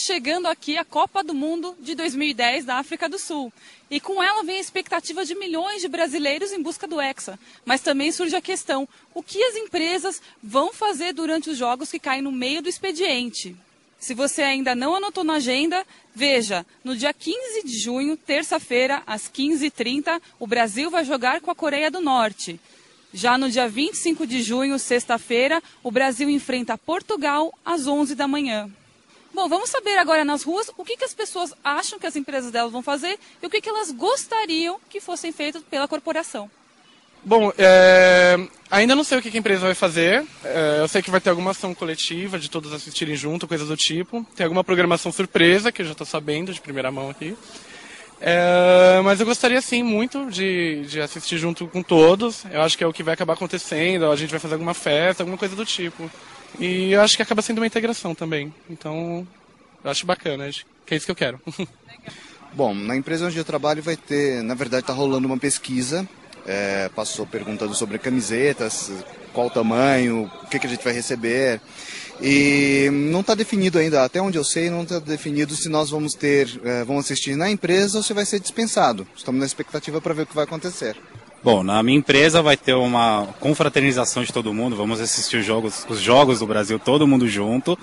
chegando aqui a Copa do Mundo de 2010 da África do Sul. E com ela vem a expectativa de milhões de brasileiros em busca do Hexa. Mas também surge a questão: o que as empresas vão fazer durante os jogos que caem no meio do expediente? Se você ainda não anotou na agenda, veja, no dia 15 de junho, terça-feira, às 15h30, o Brasil vai jogar com a Coreia do Norte. Já no dia 25 de junho, sexta-feira, o Brasil enfrenta Portugal às 11 da manhã. Bom, vamos saber agora nas ruas o que, que as pessoas acham que as empresas delas vão fazer e o que, que elas gostariam que fossem feitas pela corporação. Bom, é... ainda não sei o que a empresa vai fazer. É... eu sei que vai ter alguma ação coletiva de todos assistirem junto, coisas do tipo. Tem alguma programação surpresa, que eu já estou sabendo de primeira mão aqui. É... mas eu gostaria, sim, muito de... de, assistir junto com todos. Eu acho que é o que vai acabar acontecendo. A gente vai fazer alguma festa, alguma coisa do tipo. E eu acho que acaba sendo uma integração também. Então, eu acho bacana, que é isso que eu quero. Bom, na empresa onde eu trabalho vai ter, na verdade, está rolando uma pesquisa. É, passou perguntando sobre camisetas, qual o tamanho, o que, que a gente vai receber. E não está definido ainda, até onde eu sei, não está definido se nós vamos ter, é, vamos assistir na empresa ou se vai ser dispensado. Estamos na expectativa para ver o que vai acontecer. Bom, na minha empresa vai ter uma confraternização de todo mundo, vamos assistir os jogos, os jogos do Brasil, todo mundo junto.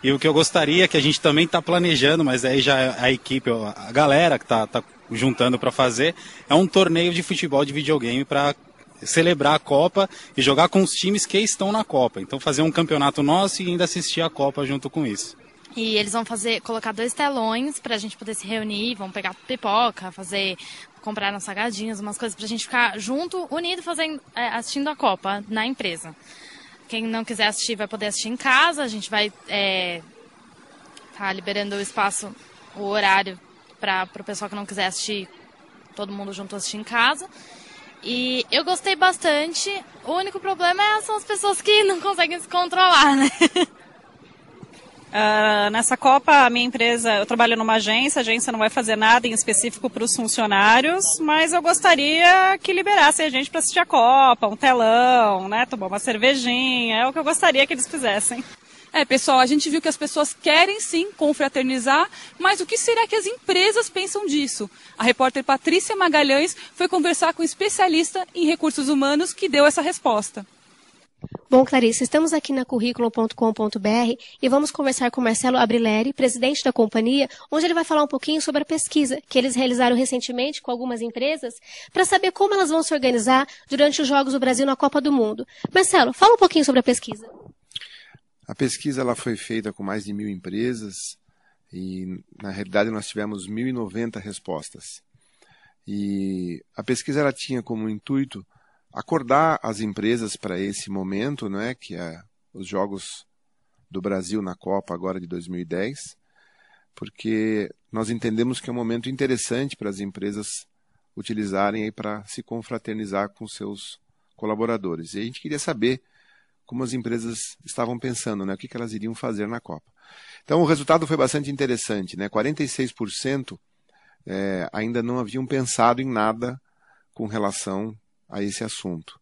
E o que eu gostaria, é que a gente também está planejando, mas aí já a equipe, a galera que está tá juntando para fazer, é um torneio de futebol de videogame para celebrar a Copa e jogar com os times que estão na Copa. Então fazer um campeonato nosso e ainda assistir a Copa junto com isso. E eles vão fazer, colocar dois telões para a gente poder se reunir, vão pegar pipoca, fazer, comprar uns salgadinhos, umas coisas para a gente ficar junto, unido, fazendo, é, assistindo a Copa na empresa. Quem não quiser assistir vai poder assistir em casa, a gente vai é, tá liberando o espaço, o horário para o pessoal que não quiser assistir, todo mundo junto assistir em casa. E eu gostei bastante. O único problema é, são as pessoas que não conseguem se controlar, né? Uh, nessa Copa, a minha empresa, eu trabalho numa agência, a agência não vai fazer nada em específico para os funcionários, mas eu gostaria que liberassem a gente para assistir a Copa, um telão, né, tomar uma cervejinha, é o que eu gostaria que eles fizessem. É, pessoal, a gente viu que as pessoas querem sim confraternizar, mas o que será que as empresas pensam disso? A repórter Patrícia Magalhães foi conversar com um especialista em recursos humanos que deu essa resposta. Bom, Clarice, estamos aqui na currículo.com.br e vamos conversar com Marcelo Abrileri, presidente da companhia, onde ele vai falar um pouquinho sobre a pesquisa que eles realizaram recentemente com algumas empresas para saber como elas vão se organizar durante os Jogos do Brasil na Copa do Mundo. Marcelo, fala um pouquinho sobre a pesquisa. A pesquisa ela foi feita com mais de mil empresas e, na realidade, nós tivemos 1.090 respostas. E a pesquisa ela tinha como intuito acordar as empresas para esse momento, é que é os jogos do Brasil na Copa agora de 2010, porque nós entendemos que é um momento interessante para as empresas utilizarem aí para se confraternizar com seus colaboradores. E a gente queria saber como as empresas estavam pensando, né, o que, que elas iriam fazer na Copa. Então o resultado foi bastante interessante, né? 46% é, eh, ainda não haviam pensado em nada com relação a esse assunto.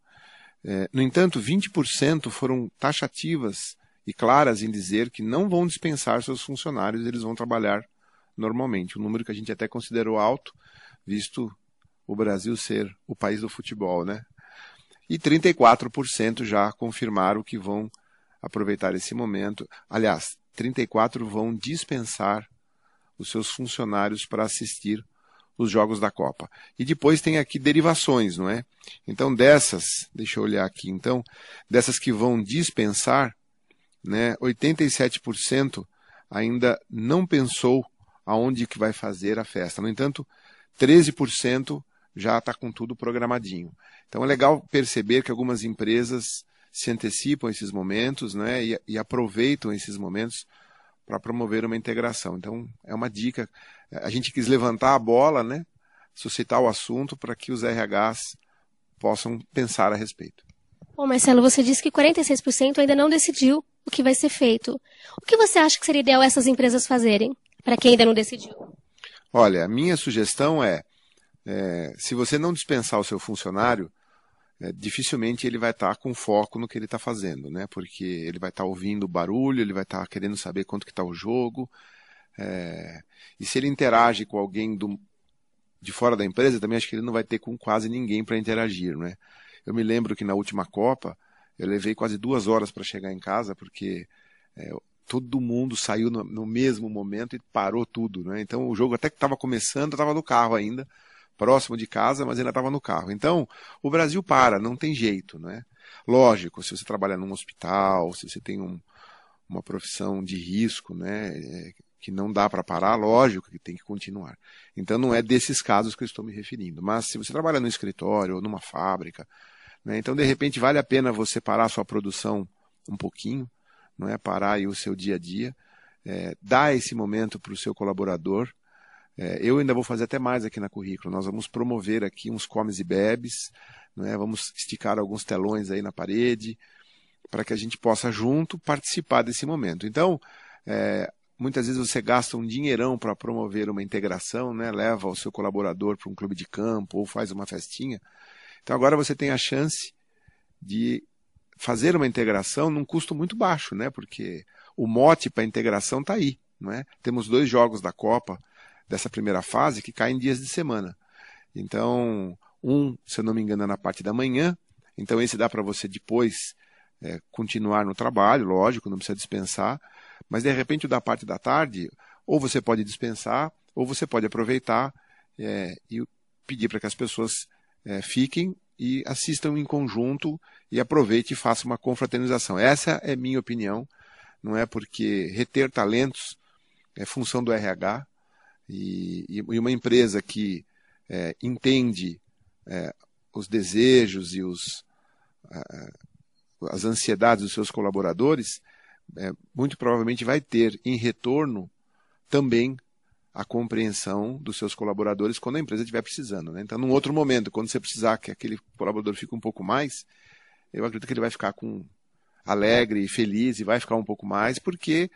É, no entanto, 20% foram taxativas e claras em dizer que não vão dispensar seus funcionários, eles vão trabalhar normalmente. Um número que a gente até considerou alto, visto o Brasil ser o país do futebol, né? E 34% já confirmaram que vão aproveitar esse momento. Aliás, 34 vão dispensar os seus funcionários para assistir os jogos da Copa. E depois tem aqui derivações, não é? Então dessas, deixa eu olhar aqui então, dessas que vão dispensar, né, 87% ainda não pensou aonde que vai fazer a festa. No entanto, 13% já está com tudo programadinho. Então é legal perceber que algumas empresas se antecipam a esses momentos né, e, e aproveitam esses momentos para promover uma integração. Então, é uma dica. A gente quis levantar a bola, né? suscitar o assunto para que os RHs possam pensar a respeito. Bom, Marcelo, você disse que 46% ainda não decidiu o que vai ser feito. O que você acha que seria ideal essas empresas fazerem, para quem ainda não decidiu? Olha, a minha sugestão é, é, se você não dispensar o seu funcionário, é, dificilmente ele vai estar tá com foco no que ele está fazendo, né? Porque ele vai estar tá ouvindo o barulho, ele vai estar tá querendo saber quanto que está o jogo. É... E se ele interage com alguém do... de fora da empresa, também acho que ele não vai ter com quase ninguém para interagir, né? Eu me lembro que na última Copa eu levei quase duas horas para chegar em casa porque é, todo mundo saiu no, no, mesmo momento e parou tudo, né? Então o jogo até que estava começando, eu estava no carro ainda próximo de casa, mas ainda estava no carro. Então, o Brasil para, não tem jeito, é? Lógico, se você trabalha num hospital, se você tem um, uma profissão de risco, né, é, que não dá para parar, lógico que tem que continuar. Então, não é desses casos que eu estou me referindo. Mas se você trabalha num escritório ou numa fábrica, né, então, de repente, vale a pena você parar a sua produção um pouquinho, não é parar aí o seu dia a dia, é, dar esse momento para o seu colaborador, é, eu ainda vou fazer até mais aqui na Currículo. Nós vamos promover aqui uns comes e bebes, né? vamos esticar alguns telões aí na parede, para que a gente possa junto participar desse momento. Então, é, muitas vezes você gasta um dinheirão para promover uma integração, né? leva o seu colaborador para um clube de campo ou faz uma festinha. Então agora você tem a chance de fazer uma integração num custo muito baixo, né? porque o mote para a integração está aí. Né? Temos dois jogos da Copa dessa primeira fase que cai em dias de semana. Então, um, se eu não me engano, é na parte da manhã. Então, esse dá para você depois é, continuar no trabalho, lógico, não precisa dispensar. Mas, de repente, o da parte da tarde, ou você pode dispensar, ou você pode aproveitar é, e pedir para que as pessoas é, fiquem e assistam em conjunto e aproveite e faça uma confraternização. Essa é minha opinião, não é porque reter talentos é função do RH, e, e uma empresa que é, entende é, os desejos e os, as ansiedades dos seus colaboradores, é, muito provavelmente vai ter em retorno também a compreensão dos seus colaboradores quando a empresa estiver precisando. Né? Então, num outro momento, quando você precisar que aquele colaborador fique um pouco mais, eu acredito que ele vai ficar com alegre e feliz e vai ficar um pouco mais, porque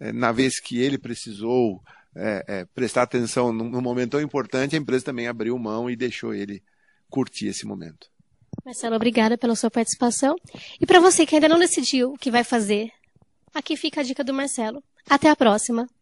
é, na vez que ele precisou é, é, prestar atenção num, momento tão importante, a empresa também abriu mão e deixou ele curtir esse momento. Marcelo, obrigada pela sua participação. E para você que ainda não decidiu o que vai fazer, aqui fica a dica do Marcelo. Até a próxima!